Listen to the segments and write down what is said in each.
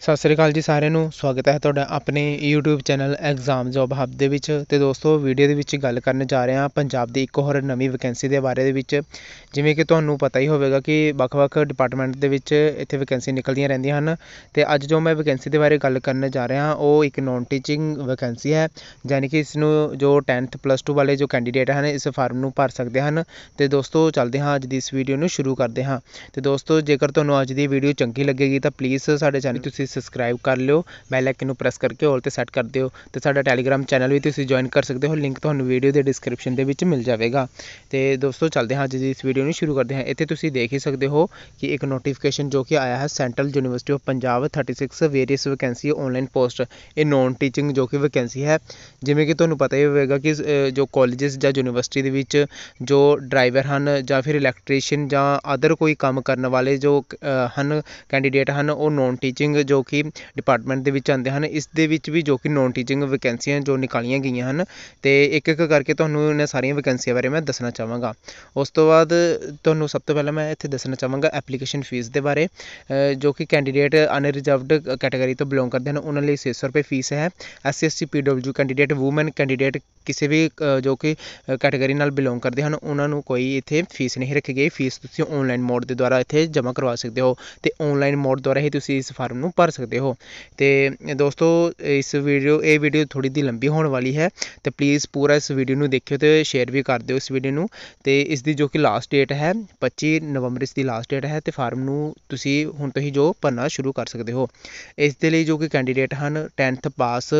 ਸਤਿ ਸ਼੍ਰੀ ਅਕਾਲ ਜੀ ਸਾਰਿਆਂ ਨੂੰ ਸਵਾਗਤ ਹੈ ਤੁਹਾਡਾ ਆਪਣੇ YouTube channel exam job hub ਦੇ ਵਿੱਚ ਤੇ ਦੋਸਤੋ ਵੀਡੀਓ ਦੇ ਵਿੱਚ ਗੱਲ ਕਰਨ ਜਾ ਰਹੇ ਹਾਂ ਪੰਜਾਬ ਦੀ ਇੱਕ ਹੋਰ ਨਵੀਂ ਵੈਕੈਂਸੀ ਦੇ ਬਾਰੇ ਦੇ ਵਿੱਚ ਜਿਵੇਂ ਕਿ ਤੁਹਾਨੂੰ ਪਤਾ ਹੀ ਹੋਵੇਗਾ ਕਿ ਵੱਖ-ਵੱਖ ਡਿਪਾਰਟਮੈਂਟ ਦੇ ਵਿੱਚ ਇੱਥੇ ਵੈਕੈਂਸੀ ਨਿਕਲਦੀਆਂ ਰਹਿੰਦੀਆਂ ਹਨ ਤੇ ਅੱਜ ਜੋ ਮੈਂ ਵੈਕੈਂਸੀ ਦੇ ਬਾਰੇ ਗੱਲ ਕਰਨ ਜਾ ਰਿਹਾ ਹਾਂ ਉਹ ਇੱਕ ਨੌਨ ਟੀਚਿੰਗ ਵੈਕੈਂਸੀ ਹੈ ਯਾਨੀ ਕਿ ਇਸ ਨੂੰ ਜੋ 10th ਪਲੱਸ 2 ਵਾਲੇ ਜੋ ਕੈਂਡੀਡੇਟ ਹਨ ਇਸ ਫਾਰਮ ਨੂੰ ਭਰ ਸਕਦੇ ਹਨ ਤੇ ਦੋਸਤੋ ਚੱਲਦੇ ਹਾਂ ਅੱਜ ਦੀ ਇਸ ਵੀਡੀਓ ਨੂੰ ਸ਼ੁਰੂ ਕਰਦੇ ਹਾਂ ਤੇ ਦੋਸਤੋ ਜੇਕਰ ਤੁਹਾਨੂੰ ਅੱਜ ਦੀ ਵੀਡੀਓ ਚੰਗੀ ਲੱਗੇਗੀ ਤਾਂ ਪਲੀਜ਼ ਸਾਡੇ ਚੈਨਲ ਤੁਸੀਂ ਸਬਸਕ੍ਰਾਈਬ ਕਰ ਲਿਓ ਬੈਲ ਆਈਕਨ ਨੂੰ ਪ੍ਰੈਸ ਕਰਕੇ ਹੋਲ ਤੇ ਸੈੱਟ ਕਰ ਦਿਓ ਤੇ ਸਾਡਾ ਟੈਲੀਗ੍ਰਾਮ ਚੈਨਲ ਵੀ ਤੁਸੀਂ ਜੁਆਇਨ ਕਰ ਸਕਦੇ ਹੋ ਲਿੰਕ ਤੁਹਾਨੂੰ ਵੀਡੀਓ ਦੇ ਡਿਸਕ੍ਰਿਪਸ਼ਨ ਦੇ ਵਿੱਚ ਮਿਲ ਜਾਵੇਗਾ ਤੇ ਦੋਸਤੋ ਚੱਲਦੇ ਹਾਂ ਅੱਜ ਦੀ ਇਸ ਵੀਡੀਓ ਨੂੰ ਸ਼ੁਰੂ ਕਰਦੇ ਹਾਂ ਇੱਥੇ ਤੁਸੀਂ ਦੇਖ ਹੀ ਸਕਦੇ ਹੋ ਕਿ ਇੱਕ ਨੋਟੀਫਿਕੇਸ਼ਨ ਜੋ ਕਿ ਆਇਆ ਹੈ central university of Punjab 36 various vacancy online post ਇਹ ਨੋਨ ਟੀਚਿੰਗ ਜੋ ਕਿ ਵੈਕੈਂਸੀ ਹੈ ਜਿਵੇਂ ਕਿ ਤੁਹਾਨੂੰ ਪਤਾ ਹੀ ਹੋਵੇਗਾ ਕਿ ਜੋ ਕਾਲਜਸ ਜਾਂ ਯੂਨੀਵਰਸਿਟੀ ਦੇ ਵਿੱਚ ਜੋ ਡਰਾਈਵਰ ਹਨ ਜਾਂ ਫਿਰ ਇਲੈਕਟ੍ਰੀਸ਼ੀਅਨ ਜਾਂ ਅਦਰ ਕੋਈ ਕੰਮ ਕਰਨ ਵਾਲੇ ਜੋ ਹਨ ਕੈਂਡੀਡੇਟ ਹਨ ਉਹ ਨੋਨ ਟੀਚਿੰਗ ਜੋ ਜੋ ਕਿ ਡਿਪਾਰਟਮੈਂਟ ਦੇ ਵਿੱਚ ਆਉਂਦੇ ਹਨ ਇਸ ਦੇ ਵਿੱਚ ਵੀ ਜੋ ਕਿ ਨੋਨ ਟੀਚਿੰਗ ਵੈਕੈਂਸੀਆਂ ਜੋ ਨਿਕਾਲੀਆਂ ਗਈਆਂ ਹਨ ਅਤੇ ਇੱਕ ਇੱਕ ਕਰਕੇ ਤੁਹਾਨੂੰ ਇਹਨਾਂ ਸਾਰੀਆਂ ਵੈਕੈਂਸੀਆਂ ਬਾਰੇ ਮੈਂ ਦੱਸਣਾ ਚਾਹਾਂਗਾ ਉਸ ਤੋਂ ਬਾਅਦ ਤੁਹਾਨੂੰ ਸਭ ਤੋਂ ਪਹਿਲਾਂ ਮੈਂ ਇੱਥੇ ਦੱਸਣਾ ਚਾਹਾਂਗਾ ਐਪਲੀਕੇਸ਼ਨ ਫੀਸ ਦੇ ਬਾਰੇ ਜੋ ਕਿ ਕੈਂਡੀਡੇਟ ਅਨਰਿਜ਼ਰਵਡ ਕੈਟਾਗਰੀ ਤੋਂ ਬਿਲੋਂਗ ਕਰਦੇ ਹਨ ਉਹਨਾਂ ਲਈ ਛੇ ਸੌ ਰੁਪਏ ਫੀਸ ਹੈ SC ST PWD candidate woman candidate ਕਿਸੇ ਵੀ ਜੋ ਕਿ ਕੈਟਾਗਰੀ ਨਾਲ ਬਿਲੋਂਗ ਕਰਦੇ ਹਨ ਉਹਨਾਂ ਨੂੰ ਕੋਈ ਇੱਥੇ ਫੀਸ ਨਹੀਂ ਰੱਖੀ ਗਈ ਫੀਸ ਤੁਸੀਂ ਆਨਲਾਈਨ ਮੋਡ ਦੇ ਦੁਆਰਾ ਇੱਥੇ ਜਮ੍ਹਾਂ ਕਰਵਾ ਸਕਦੇ ਹੋ ਅਤੇ ਆਨਲਾਈਨ ਮੋਡ ਦੁਆਰਾ ਹੀ ਤੁਸੀਂ ਇਸ ਫਾਰਮ ਨੂੰ ਭਰ ਭਰ ਸਕਦੇ ਹੋ ਤੇ ਦੋਸਤੋ ਇਸ ਵੀਡੀਓ ਇਹ ਵੀਡੀਓ ਥੋੜੀ ਦੀ ਲੰਬੀ ਹੋਣ ਵਾਲੀ ਹੈ ਤੇ ਪਲੀਜ਼ ਪੂਰਾ ਇਸ ਵੀਡੀਓ ਨੂੰ ਦੇਖਿਓ ਤੇ ਸ਼ੇਅਰ ਵੀ ਕਰ ਦਿਓ ਇਸ ਵੀਡੀਓ ਨੂੰ ਤੇ ਇਸ ਦੀ ਜੋ ਕਿ ਲਾਸਟ ਡੇਟ ਹੈ 25 ਨਵੰਬਰ ਇਸ ਦੀ ਲਾਸਟ ਡੇਟ ਹੈ ਤੇ ਫਾਰਮ ਨੂੰ ਤੁਸੀਂ ਹੁਣ ਤੋਂ ਹੀ ਜੋ ਭਰਨਾ ਸ਼ੁਰੂ ਕਰ ਸਕਦੇ ਹੋ ਇਸ ਦੇ ਲਈ ਜੋ ਕਿ ਕੈਂਡੀਡੇਟ ਹਨ 10th ਪਾਸ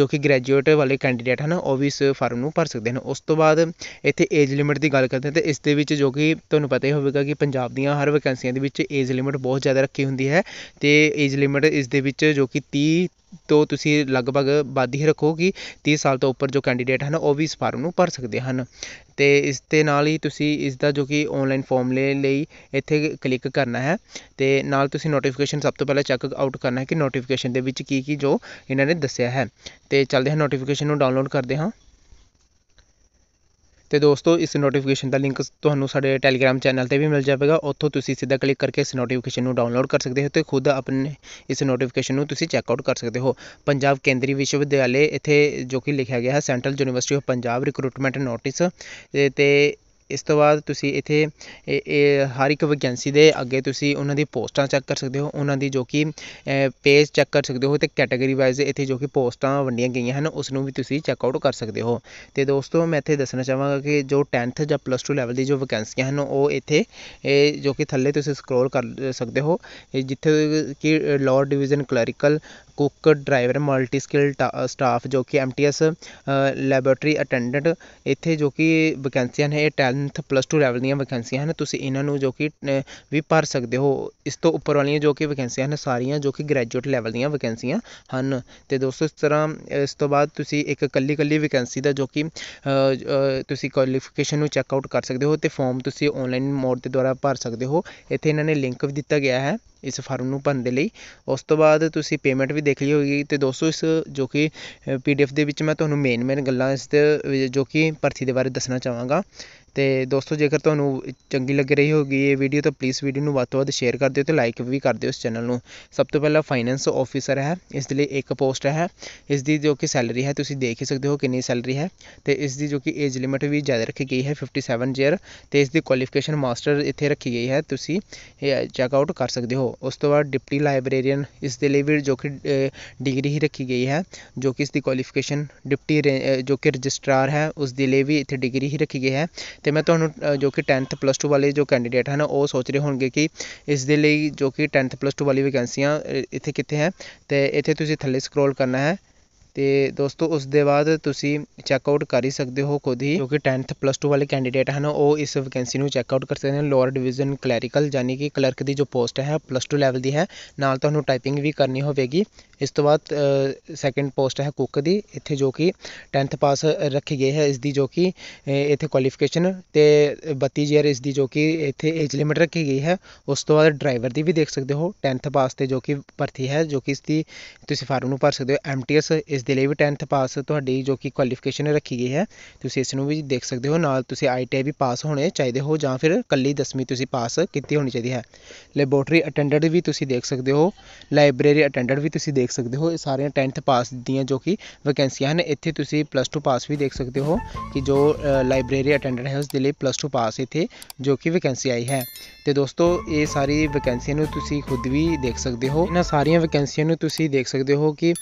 ਜੋ ਕਿ ਗ੍ਰੈਜੂਏਟ ਵਾਲੇ ਕੈਂਡੀਡੇਟ ਹਨ ਉਹ ਵੀ ਇਸ ਫਾਰਮ ਨੂੰ ਭਰ ਸਕਦੇ ਹਨ ਉਸ ਤੋਂ ਬਾਅਦ ਇੱਥੇ ਏਜ ਲਿਮਿਟ ਦੀ ਗੱਲ ਕਰਦੇ ਹਾਂ ਤੇ ਇਸ ਦੇ ਵਿੱਚ ਜੋ ਕਿ ਤੁਹਾਨੂੰ ਪਤਾ ਹੀ ਹੋਵੇਗਾ ਕਿ ਪੰਜਾਬ ਦੀਆਂ ਹਰ ਵੈਕੈਂਸੀਆਂ ਦੇ ਵਿੱਚ ਏਜ ਲਿਮਿਟ ਬਹੁਤ ਜ਼ਿਆਦਾ ਰੱਖੀ ਹੁੰਦੀ ਹੈ ਤੇ ਏਜ ਲਿਮਿਟ ਇਸ ਦੇ ਵਿੱਚ ਜੋ ਕਿ ਤੀਹ ਤੋਂ ਤੁਸੀਂ ਲਗਭਗ ਵੱਧ ਹੀ ਰੱਖੋ ਕਿ ਤੀਹ ਸਾਲ ਤੋਂ ਉੱਪਰ ਜੋ ਕੈਂਡੀਡੇਟ ਹਨ ਉਹ ਵੀ ਇਸ ਫਾਰਮ ਨੂੰ ਭਰ ਸਕਦੇ ਹਨ ਅਤੇ ਇਸ ਦੇ ਨਾਲ ਹੀ ਤੁਸੀਂ ਇਸ ਦਾ ਜੋ ਕਿ ਔਨਲਾਈਨ ਫੋਮ ਲੈ ਲਈ ਇੱਥੇ ਕਲਿੱਕ ਕਰਨਾ ਹੈ ਅਤੇ ਨਾਲ ਤੁਸੀਂ ਨੋਟੀਫਿਕੇਸ਼ਨ ਸਭ ਤੋਂ ਪਹਿਲਾਂ ਚੈੱਕ ਆਊਟ ਕਰਨਾ ਕਿ ਨੋਟੀਫਿਕੇਸ਼ਨ ਦੇ ਵਿੱਚ ਕੀ ਕੀ ਜੋ ਇਹਨਾਂ ਨੇ ਦੱਸਿਆ ਹੈ ਅਤੇ ਚਲਦੇ ਹਾਂ ਨੋਟੀਫਿਕੇਸ਼ਨ ਨੂੰ ਡਾਊਨਲੋਡ ਕਰਦੇ ਹਾਂ ਤੇ ਦੋਸਤੋ ਇਸ ਨੋਟੀਫਿਕੇਸ਼ਨ ਦਾ ਲਿੰਕ ਤੁਹਾਨੂੰ ਸਾਡੇ ਟੈਲੀਗ੍ਰਾਮ ਚੈਨਲ 'ਤੇ ਵੀ ਮਿਲ ਜਾਵੇਗਾ ਉੱਥੋਂ ਤੁਸੀਂ ਸਿੱਧਾ ਕਲਿੱਕ ਕਰਕੇ ਇਸ ਨੋਟੀਫਿਕੇਸ਼ਨ ਨੂੰ ਡਾਊਨਲੋਡ ਕਰ ਸਕਦੇ ਹੋ ਤੇ ਖੁਦ ਆਪਣੇ ਇਸ ਨੋਟੀਫਿਕੇਸ਼ਨ ਨੂੰ ਤੁਸੀਂ ਚੈੱਕ ਆਊਟ ਕਰ ਸਕਦੇ ਹੋ ਪੰਜਾਬ ਕੇਂਦਰੀ ਵਿਸ਼ਵ ਵਿਦਿਆਲੇ ਇੱਥੇ ਜੋ ਕਿ ਲਿਖਿਆ ਗਿਆ ਹੈ central university of Punjab recruitment notice ਤੇ ਇਸ ਤੋਂ ਬਾਅਦ ਤੁਸੀਂ ਇੱਥੇ ਹਰ ਇੱਕ ਵੈਕੈਂਸੀ ਦੇ ਅੱਗੇ ਤੁਸੀਂ ਉਹਨਾਂ ਦੀ ਪੋਸਟਾਂ ਚੈੱਕ ਕਰ ਸਕਦੇ ਹੋ ਉਹਨਾਂ ਦੀ ਜੋ ਕਿ ਪੇਜ ਚੈੱਕ ਕਰ ਸਕਦੇ ਹੋ ਅਤੇ ਕੈਟਾਗਰੀ ਵਾਈਜ਼ ਇੱਥੇ ਜੋ ਕਿ ਪੋਸਟਾਂ ਵੰਡੀਆਂ ਗਈਆਂ ਹਨ ਉਸ ਨੂੰ ਵੀ ਤੁਸੀਂ ਚੈੱਕਆਊਟ ਕਰ ਸਕਦੇ ਹੋ ਅਤੇ ਦੋਸਤੋ ਮੈਂ ਇੱਥੇ ਦੱਸਣਾ ਚਾਹਾਂਗਾ ਕਿ ਜੋ 10th ਜਾਂ ਪਲੱਸ 2 ਲੈਵਲ ਦੀ ਜੋ ਵੈਕੈਂਸੀਆਂ ਹਨ ਉਹ ਇੱਥੇ ਜੋ ਕਿ ਥੱਲੇ ਤੁਸੀਂ ਸਕਰੋਲ ਕਰ ਸਕਦੇ ਹੋ ਜਿੱਥੇ ਕਿ low division clerical cook driver multi skill staff ਜੋ ਕਿ ਐਮ ਟੀ ਐਸ ਅਟੈਂਡੈਂਟ ਇੱਥੇ ਜੋ ਕਿ ਵੈਕੈਂਸੀਆਂ ਨੇ ਇਹ ਟੈਂਨਥ ਪਲੱਸ ਟੂ ਲੈਵਲ ਦੀਆਂ ਵੈਕੈਂਸੀਆਂ ਹਨ ਤੁਸੀਂ ਇਹਨਾਂ ਨੂੰ ਜੋ ਕਿ ਵੀ ਭਰ ਸਕਦੇ ਹੋ ਇਸ ਤੋਂ ਉੱਪਰ ਵਾਲੀਆਂ ਜੋ ਕਿ ਵੈਕੈਂਸੀਆਂ ਨੇ ਸਾਰੀਆਂ ਜੋ ਕਿ ਗ੍ਰੈਜੂਏਟ ਲੈਵਲ ਦੀਆਂ ਵੈਕੈਂਸੀਆਂ ਹਨ ਅਤੇ ਦੋਸਤੋ ਇਸ ਤਰ੍ਹਾਂ ਇਸ ਤੋਂ ਬਾਅਦ ਤੁਸੀਂ ਇੱਕ ਇਕੱਲੀ ਇਕੱਲੀ ਵੈਕੈਂਸੀ ਦਾ ਜੋ ਕਿ ਤੁਸੀਂ ਕੁਆਲੀਫਿਕੇਸ਼ਨ ਨੂੰ ਚੈੱਕ ਆਊਟ ਕਰ ਸਕਦੇ ਹੋ ਅਤੇ ਫਾਰਮ ਤੁਸੀਂ ਔਨਲਾਈਨ ਮੋਡ ਦੇ ਦੁਆਰਾ ਭਰ ਸਕਦੇ ਹੋ ਇੱਥੇ ਇਹਨਾਂ ਨੇ ਲਿੰਕ ਵੀ ਦਿੱਤਾ ਗਿਆ ਹੈ ਇਸ ਫਾਰਮ ਨੂੰ ਭਰਨ ਦੇ ਲਈ ਉਸ ਤੋਂ ਬਾਅਦ ਤੁਸੀਂ ਪੇਮੈਂਟ ਵੀ ਦੇਖ ਲਈ ਹੋਏਗੀ ਅਤੇ ਦੋਸਤੋ ਇਸ ਜੋ ਕਿ ਪੀ ਡੀ ਦੇ ਵਿੱਚ ਮੈਂ ਤੁਹਾਨੂੰ ਮੇਨ ਮੇਨ ਗੱਲਾਂ ਇਸ ਦੇ ਜੋ ਕਿ ਭਰਤੀ ਦੇ ਬਾਰੇ ਦੱਸਣਾ ਚਾਹਾਂਗਾ ਅਤੇ ਦੋਸਤੋ ਜੇਕਰ ਤੁਹਾਨੂੰ ਚੰਗੀ ਲੱਗ ਰਹੀ ਹੋਵੇਗੀ ਇਹ ਵੀਡੀਓ ਤਾਂ ਪਲੀਜ਼ ਵੀਡੀਓ ਨੂੰ ਵੱਧ ਤੋਂ ਵੱਧ ਸ਼ੇਅਰ ਕਰ ਦਿਓ ਅਤੇ ਲਾਈਕ ਵੀ ਕਰ ਦਿਓ ਇਸ ਚੈਨਲ ਨੂੰ ਸਭ ਤੋਂ ਪਹਿਲਾਂ ਫਾਈਨੈਂਸ ਔਫਿਸਰ ਹੈ ਇਸ ਦੇ ਲਈ ਇੱਕ ਪੋਸਟ ਹੈ ਇਸ ਦੀ ਜੋ ਕਿ ਸੈਲਰੀ ਹੈ ਤੁਸੀਂ ਦੇਖ ਹੀ ਸਕਦੇ ਹੋ ਕਿੰਨੀ ਸੈਲਰੀ ਹੈ ਅਤੇ ਇਸ ਦੀ ਜੋ ਕਿ ਏਜ ਲਿਮਿਟ ਵੀ ਜ਼ਿਆਦਾ ਰੱਖੀ ਗਈ ਹੈ ਫਿਫਟੀ ਸੈਵਨ ਈਅਰ ਅਤੇ ਇਸ ਦੀ ਕੁਆਲੀਫਿਕੇਸ਼ਨ ਮਾਸਟਰ ਇੱਥੇ ਰੱਖੀ ਗਈ ਹੈ ਤੁਸੀਂ ਚੈੱਕਆਊਟ ਕਰ ਸਕਦੇ ਹੋ ਉਸ ਤੋਂ ਬਾਅਦ ਡਿਪਟੀ ਲਾਇਬ੍ਰੇਰੀਅਨ ਇਸ ਦੇ ਲਈ ਵੀ ਜੋ ਕਿ ਡਿਗਰੀ ਹੀ ਰੱਖੀ ਗਈ ਹੈ ਜੋ ਕਿ ਇਸ ਦੀ ਕੁਆਲੀਫਿਕੇਸ਼ਨ ਡਿਪਟੀ ਜੋ ਕਿ ਰਜਿਸਟਰਾਰ ਹੈ ਉਸ ਦੇ ਲਈ ਵੀ ਇੱਥੇ ਡਿਗਰੀ ਹੀ ਰੱਖੀ ਗਈ ਹੈ ਅਤੇ ਮੈਂ ਤੁਹਾਨੂੰ ਜੋ ਕਿ ਟੈਂਨਥ ਪਲੱਸ ਟੂ ਵਾਲੇ ਜੋ ਕੈਂਡੀਡੇਟ ਹਨ ਉਹ ਸੋਚ ਰਹੇ ਹੋਣਗੇ ਕਿ ਇਸ ਦੇ ਲਈ ਜੋ ਕਿ ਟੈਂਨਥ ਪਲੱਸ ਟੂ ਵਾਲੀ ਵੈਕੈਂਸੀਆਂ ਇੱਥੇ ਕਿੱਥੇ ਹੈ ਅਤੇ ਇੱਥੇ ਤੁਸੀਂ ਥੱਲੇ ਸਕਰੋਲ ਕਰਨਾ ਹੈ ਅਤੇ ਦੋਸਤੋ ਉਸ ਦੇ ਬਾਅਦ ਤੁਸੀਂ ਚੈੱਕਆਊਟ ਕਰ ਹੀ ਸਕਦੇ ਹੋ ਖੁਦ ਹੀ ਕਿਉਂਕਿ ਟੈਂਨਥ ਪਲੱਸ ਟੂ ਵਾਲੇ ਕੈਂਡੀਡੇਟ ਹਨ ਉਹ ਇਸ ਵੈਕੈਂਸੀ ਨੂੰ ਚੈੱਕਆਊਟ ਕਰ ਸਕਦੇ ਨੇ ਲੋਅਰ ਡਿਵੀਜ਼ਨ ਕਲੈਰੀਕਲ ਯਾਨੀ ਕਿ ਕਲਰਕ ਦੀ ਜੋ ਪੋਸਟ ਹੈ ਪਲੱਸ ਟੂ ਲੈਵਲ ਦੀ ਹੈ ਨਾਲ ਤੁਹਾਨੂੰ ਟਾਈਪਿੰਗ ਵੀ ਕਰਨੀ ਹੋਵੇਗੀ ਇਸ ਤੋਂ ਬਾਅਦ ਸੈਕੰਡ ਪੋਸਟ ਹੈ ਕੁੱਕ ਦੀ ਇੱਥੇ ਜੋ ਕਿ 10th ਪਾਸ ਰੱਖੀ ਗਈ ਹੈ ਇਸ ਦੀ ਜੋ ਕਿ ਇੱਥੇ ਕੁਆਲੀਫਿਕੇਸ਼ਨ ਤੇ 32 ਈਅਰ ਇਸ ਦੀ ਜੋ ਕਿ ਇੱਥੇ ਏਜ ਲਿਮਿਟ ਰੱਖੀ ਗਈ ਹੈ ਉਸ ਤੋਂ ਬਾਅਦ ਡਰਾਈਵਰ ਦੀ ਵੀ ਦੇਖ ਸਕਦੇ ਹੋ 10th ਪਾਸ ਤੇ ਜੋ ਕਿ ਭਰਤੀ ਹੈ ਜੋ ਕਿ ਇਸ ਦੀ ਤੁਸੀਂ ਫਾਰਮ ਨੂੰ ਭਰ ਸਕਦੇ ਹੋ ਐਮਟੀਐਸ ਇਸ ਦੇ ਲਈ ਵੀ 10th ਪਾਸ ਤੁਹਾਡੀ ਜੋ ਕਿ ਕੁਆਲੀਫਿਕੇਸ਼ਨ ਰੱਖੀ ਗਈ ਹੈ ਤੁਸੀਂ ਇਸ ਨੂੰ ਵੀ ਦੇਖ ਸਕਦੇ ਹੋ ਨਾਲ ਤੁਸੀਂ ਆਈਟੀਆਈ ਵੀ ਪਾਸ ਹੋਣੇ ਚਾਹੀਦੇ ਹੋ ਜਾਂ ਫਿਰ ਕੱਲੀ 10ਵੀਂ ਤੁਸੀਂ ਪਾਸ ਕੀਤੀ ਹੋਣੀ ਚਾਹੀਦੀ ਹੈ ਲੈਬੋਰਟਰੀ ਅਟੈਂਡਡ ਵੀ ਤੁਸੀਂ ਦੇਖ ਸਕਦੇ ਹੋ ਲਾਇਬ੍ਰੇਰੀ ਅਟੈਂਡਡ ਵੀ ਤੁਸੀਂ ਦੇਖ ਸਕਦੇ ਹੋ ਇਹ ਸਾਰੀਆਂ 10th ਪਾਸ ਦੀਆਂ ਜੋ ਕਿ ਵੈਕੈਂਸੀਆਂ ਹਨ ਇੱਥੇ ਤੁਸੀਂ ਪਲੱਸ 2 ਪਾਸ ਵੀ ਦੇਖ ਸਕਦੇ ਹੋ ਕਿ ਜੋ ਲਾਇਬ੍ਰੇਰੀ ਅਟੈਂਡਡ ਹੈ ਉਸ ਦੇ ਲਈ ਪਲੱਸ 2 ਪਾਸ ਇੱਥੇ ਜੋ ਕਿ ਵੈਕੈਂਸੀ ਆਈ ਹੈ ਤੇ ਦੋਸਤੋ ਇਹ ਸਾਰੀ ਵੈਕੈਂਸੀ ਨੂੰ ਤੁਸੀਂ ਖੁਦ ਵੀ ਦੇਖ ਸਕਦੇ ਹੋ ਇਹਨਾਂ ਸਾਰੀਆਂ ਵੈਕੈਂਸੀਆਂ ਨੂੰ ਤੁਸੀਂ ਦੇਖ ਸਕਦੇ ਹੋ ਕਿ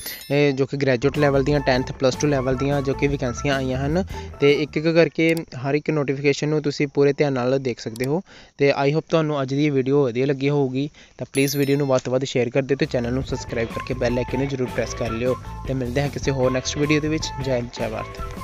ਜੋ ਕਿ ਗ੍ਰੈਜੂਏਟ ਲੈਵਲ ਦੀਆਂ 10th ਪਲੱਸ 2 ਲੈਵਲ ਦੀਆਂ ਜੋ ਕਿ ਵੈਕੈਂਸੀਆਂ ਆਈਆਂ ਹਨ ਤੇ ਇੱਕ ਇੱਕ ਕਰਕੇ ਹਰ ਇੱਕ ਨੋਟੀਫਿਕੇਸ਼ਨ ਨੂੰ ਤੁਸੀਂ ਪੂਰੇ ਧਿਆਨ ਨਾਲ ਦੇਖ ਸਕਦੇ ਹੋ ਤੇ ਆਈ ਹੋਪ ਤੁਹਾਨੂੰ ਅੱਜ ਦੀ ਵੀਡੀਓ ਵਧੀਆ ਲੱਗੀ ਹੋਊਗੀ ਤਾਂ ਪਲੀਜ਼ ਵੀਡੀਓ ਨੂੰ ਵੱਧ ਤੋਂ ਵੱਧ ਸ਼ੇਅਰ ਕਰ ਦਿਓ ਤੇ ਚੈਨਲ ਨੂੰ ਸਬਸਕ੍ਰਾਈਬ ਕਰਕੇ ਬੈਲ ਆਈਕਨ ਨੂੰ ਜ਼ਰੂਰ ਪ੍ਰੈਸ ਕਰ ਲਿਓ ਤੇ ਮਿਲਦੇ ਹਾਂ ਕਿਸੇ ਹੋਰ ਨੈਕਸਟ ਵੀਡੀਓ ਦੇ ਵਿੱਚ ਜੈ ਹਿੰਦ ਜੈ ਭਾਰਤ